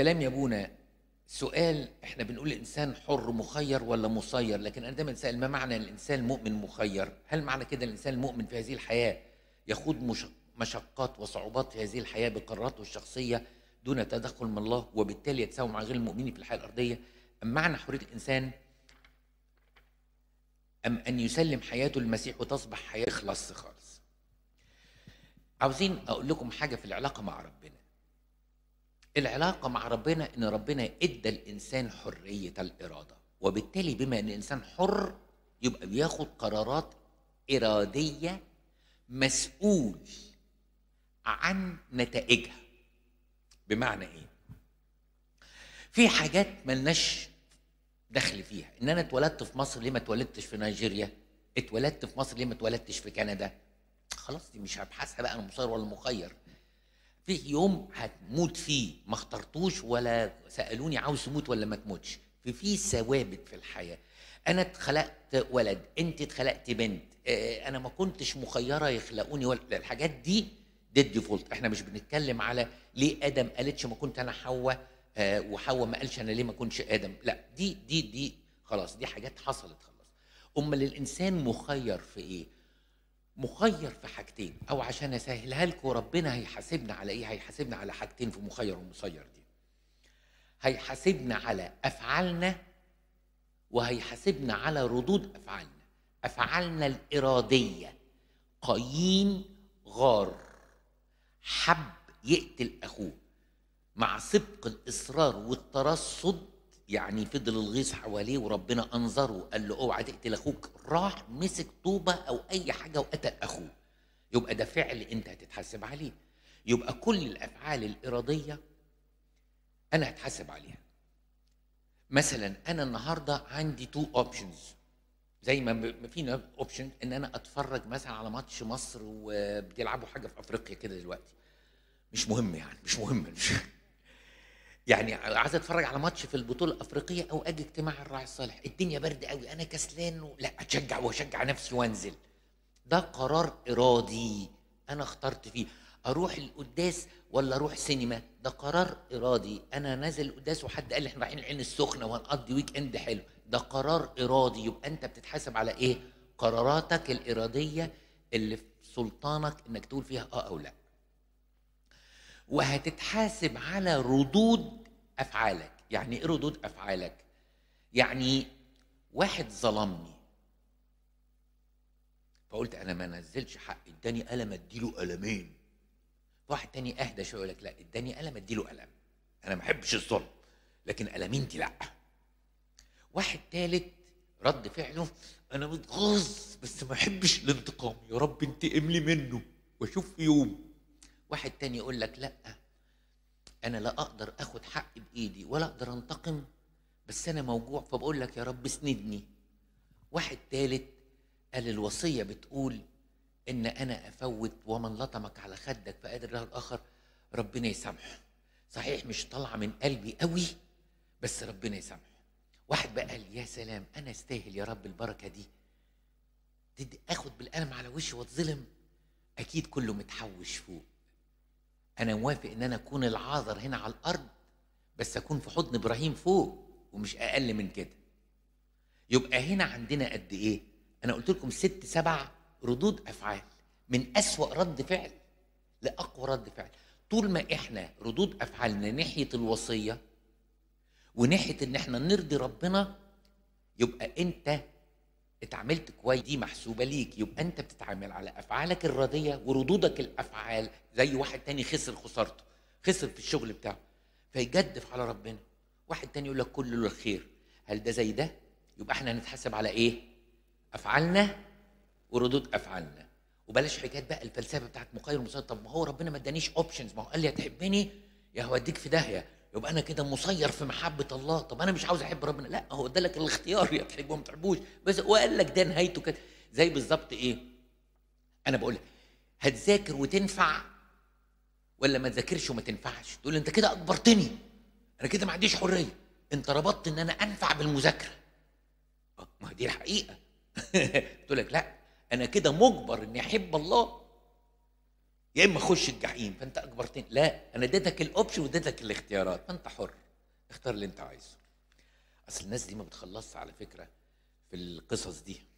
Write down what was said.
سلام يا ابونا سؤال احنا بنقول الانسان حر مخير ولا مسير لكن انا دايما اسال ما معنى الانسان المؤمن مخير هل معنى كده الانسان المؤمن في هذه الحياه يخوض مشقات وصعوبات في هذه الحياه بقراراته الشخصيه دون تدخل من الله وبالتالي يتساوى مع غير المؤمنين في الحياه الارضيه ام معنى حريه الانسان ام ان يسلم حياته للمسيح وتصبح حياه خلاص خالص عاوزين اقول لكم حاجه في العلاقه مع ربنا العلاقة مع ربنا إن ربنا إدى الإنسان حرية الإرادة وبالتالي بما إن الإنسان حر يبقى بياخد قرارات إرادية مسؤول عن نتائجها بمعنى إيه؟ في حاجات ملناش دخل فيها إن أنا اتولدت في مصر ليه ما اتولدتش في نيجيريا؟ اتولدت في مصر ليه ما اتولدتش في كندا؟ خلاص دي مش هبحثها بقى أنا مصير ولا مخير فيه يوم هتموت فيه ما اخترتوش ولا سالوني عاوز تموت ولا ما تموتش ففي ثوابت في الحياه انا اتخلقت ولد انت اتخلقت بنت آه، آه، انا ما كنتش مخيره يخلقوني ولا الحاجات دي دي الديفولت احنا مش بنتكلم على ليه ادم قالتش ما كنت انا حواء آه، وحواء ما قالش انا ليه ما كنتش ادم لا دي دي دي خلاص دي حاجات حصلت خلاص امال الانسان مخير في ايه مخير في حاجتين او عشان اسهلها لكم ربنا هيحاسبنا على ايه هيحاسبنا على حاجتين في مخير ومسير دي هيحاسبنا على افعالنا وهيحاسبنا على ردود افعالنا افعالنا الاراديه قايين غار حب يقتل اخوه مع سبق الاصرار والترصد يعني فضل الغيظ حواليه وربنا انظره قال له اوعى تقتل اخوك راح مسك طوبه او اي حاجه وقتل اخوه يبقى ده فعل انت هتتحاسب عليه يبقى كل الافعال الاراديه انا هتحاسب عليها مثلا انا النهارده عندي تو اوبشنز زي ما في اوبشن ان انا اتفرج مثلا على ماتش مصر وبيلعبوا حاجه في افريقيا كده دلوقتي مش مهم يعني مش مهم مش يعني عايز اتفرج على ماتش في البطوله الافريقيه او اجي اجتماع الراعي الصالح الدنيا برد قوي انا كسلان لا اتشجع واشجع نفسي وانزل ده قرار ارادي انا اخترت فيه اروح القداس ولا اروح سينما ده قرار ارادي انا نازل القداس وحد قال لي احنا رايحين العين السخنه وهنقضي ويك اند حلو ده قرار ارادي يبقى انت بتتحاسب على ايه قراراتك الاراديه اللي في سلطانك انك تقول فيها اه او لا وهتتحاسب على ردود افعالك يعني ايه ردود افعالك يعني واحد ظلمني فقلت انا ما نزلش حق اداني قلم اديله قلمين واحد تاني اهدى شويه يقول لك لا اداني قلم اديله قلم انا ما بحبش الظلم لكن قلمين دي لا واحد تالت رد فعله انا متغاظ بس ما احبش الانتقام يا رب انتقم لي منه واشوف يوم واحد تاني يقول لك لا انا لا اقدر اخد حقي بايدي ولا اقدر انتقم بس انا موجوع فبقول لك يا رب اسندني واحد تالت قال الوصيه بتقول ان انا افوت ومن لطمك على خدك فقادر له الاخر ربنا يسامحه صحيح مش طالعه من قلبي قوي بس ربنا يسامحه واحد بقى قال يا سلام انا استاهل يا رب البركه دي تدي اخد بالقلم على وشي واتظلم اكيد كله متحوش فوق انا موافق ان انا اكون العاذر هنا على الارض بس اكون في حضن ابراهيم فوق ومش اقل من كده يبقى هنا عندنا قد ايه انا قلت لكم ست سبع ردود افعال من اسوا رد فعل لاقوى رد فعل طول ما احنا ردود افعالنا ناحيه الوصيه وناحيه ان احنا نرضي ربنا يبقى انت اتعاملت كويس دي محسوبه ليك يبقى انت بتتعامل على افعالك الراضيه وردودك الافعال زي واحد تاني خسر خسارته خسر في الشغل بتاعه فيجدف على ربنا واحد تاني يقول لك كل له الخير هل ده زي ده يبقى احنا هنتحاسب على ايه افعالنا وردود افعالنا وبلاش حكايات بقى الفلسفه بتاعت مقاير ومسيطر طب ما هو ربنا ما ادانيش اوبشنز ما هو قال لي هتحبني يا هوديك في داهيه يبقى انا كده مسير في محبه الله طب انا مش عاوز احب ربنا لا هو ده لك الاختيار يا تحبه ما تحبوش بس وقال لك ده نهايته كده زي بالظبط ايه انا بقول لك هتذاكر وتنفع ولا ما تذاكرش وما تنفعش تقول انت كده اكبرتني انا كده ما عنديش حريه انت ربطت ان انا انفع بالمذاكره آه، ما دي الحقيقه تقول لك لا انا كده مجبر اني احب الله يا اما خش الجحيم فانت اجبرتني لا انا اديتك الاوبشن واديتك الاختيارات فانت حر اختار اللي انت عايزه اصل الناس دي ما بتخلصش على فكره في القصص دي